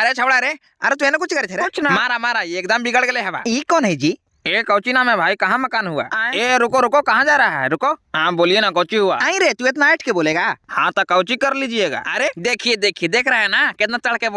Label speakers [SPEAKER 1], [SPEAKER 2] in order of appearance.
[SPEAKER 1] अरे छवड़ा रे अरे तू ना कुछ करे थे कुछ ना मारा मारा एकदम बिगड़ गए हवा कौन है जी ए कोचिना में भाई कहाँ मकान हुआ ए रुको रुको कहाँ जा रहा है रुको हाँ बोलिए ना कोची हुआ आई रे तू इतना के बोलेगा हाँ तो कोची कर लीजिएगा अरे देखिए देखिए देख रहा है ना कितना चढ़ के